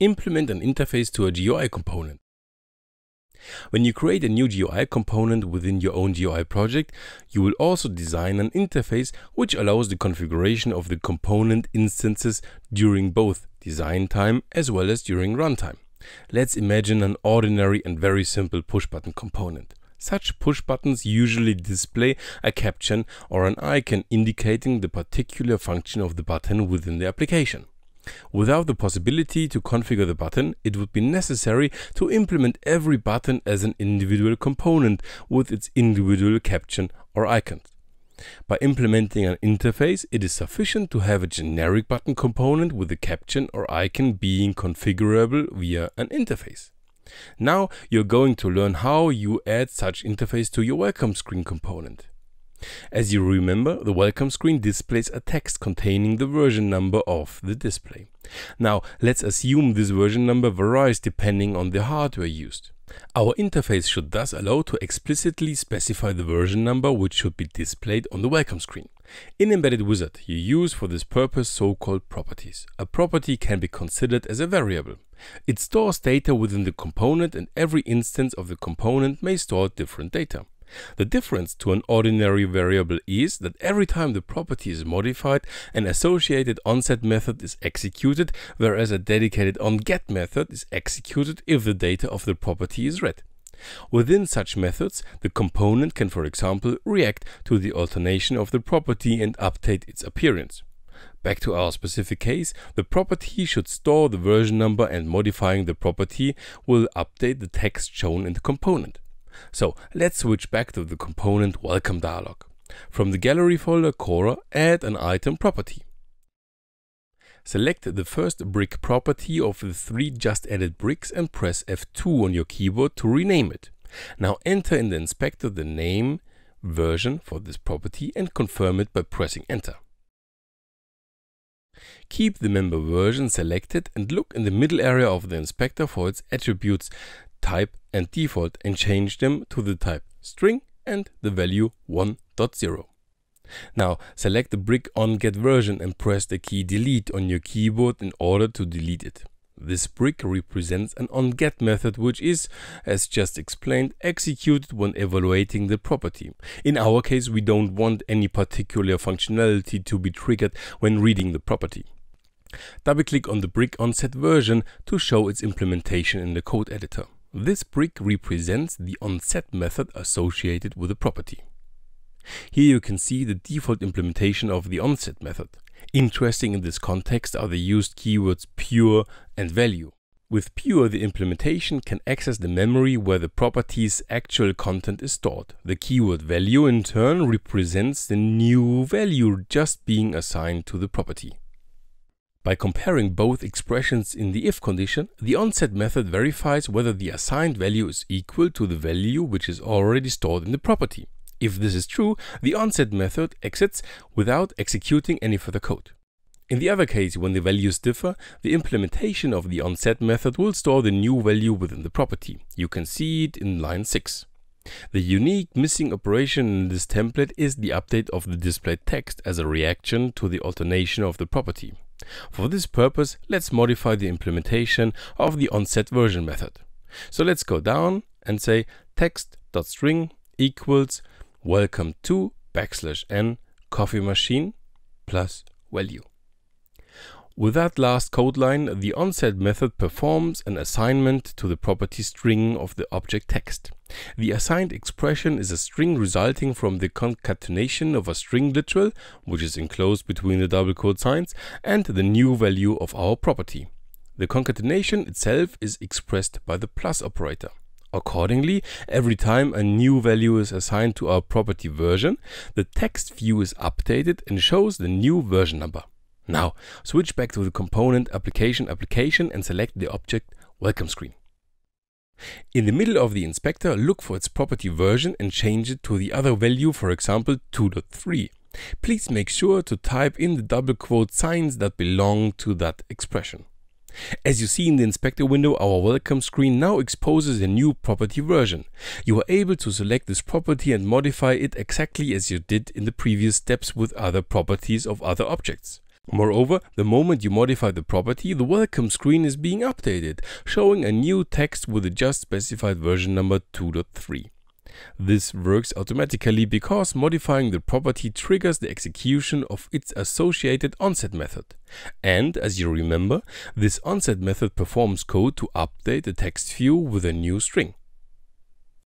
implement an interface to a GUI component. When you create a new GUI component within your own GUI project, you will also design an interface which allows the configuration of the component instances during both design time as well as during runtime. Let's imagine an ordinary and very simple push button component. Such push buttons usually display a caption or an icon indicating the particular function of the button within the application. Without the possibility to configure the button, it would be necessary to implement every button as an individual component with its individual caption or icon. By implementing an interface, it is sufficient to have a generic button component with the caption or icon being configurable via an interface. Now you're going to learn how you add such interface to your welcome screen component. As you remember, the welcome screen displays a text containing the version number of the display. Now, let's assume this version number varies depending on the hardware used. Our interface should thus allow to explicitly specify the version number which should be displayed on the welcome screen. In Embedded Wizard, you use for this purpose so-called properties. A property can be considered as a variable. It stores data within the component and every instance of the component may store different data. The difference to an ordinary variable is that every time the property is modified, an associated onset method is executed, whereas a dedicated onGet method is executed if the data of the property is read. Within such methods, the component can for example react to the alternation of the property and update its appearance. Back to our specific case, the property should store the version number and modifying the property will update the text shown in the component. So let's switch back to the component welcome dialog. From the gallery folder Cora, add an item property. Select the first brick property of the three just added bricks and press F2 on your keyboard to rename it. Now enter in the inspector the name version for this property and confirm it by pressing enter. Keep the member version selected and look in the middle area of the inspector for its attributes type and default and change them to the type string and the value 1.0. Now select the brick on get version and press the key delete on your keyboard in order to delete it. This brick represents an onGet method which is, as just explained, executed when evaluating the property. In our case we don't want any particular functionality to be triggered when reading the property. Double click on the brick on set version to show its implementation in the code editor. This brick represents the onset method associated with the property. Here you can see the default implementation of the onset method. Interesting in this context are the used keywords pure and value. With pure, the implementation can access the memory where the property's actual content is stored. The keyword value in turn represents the new value just being assigned to the property. By comparing both expressions in the if condition, the onset method verifies whether the assigned value is equal to the value which is already stored in the property. If this is true, the onset method exits without executing any further code. In the other case, when the values differ, the implementation of the onset method will store the new value within the property. You can see it in line 6. The unique missing operation in this template is the update of the displayed text as a reaction to the alternation of the property. For this purpose, let's modify the implementation of the onset version method. So let's go down and say text.string equals welcome to backslash n coffee machine plus value. With that last code line, the onset method performs an assignment to the property string of the object text. The assigned expression is a string resulting from the concatenation of a string literal, which is enclosed between the double quote signs, and the new value of our property. The concatenation itself is expressed by the plus operator. Accordingly, every time a new value is assigned to our property version, the text view is updated and shows the new version number. Now, switch back to the component application application and select the object welcome screen. In the middle of the inspector, look for its property version and change it to the other value, for example 2.3. Please make sure to type in the double quote signs that belong to that expression. As you see in the inspector window, our welcome screen now exposes a new property version. You are able to select this property and modify it exactly as you did in the previous steps with other properties of other objects. Moreover, the moment you modify the property, the welcome screen is being updated, showing a new text with the just specified version number 2.3. This works automatically because modifying the property triggers the execution of its associated onset method. And, as you remember, this onset method performs code to update the text view with a new string.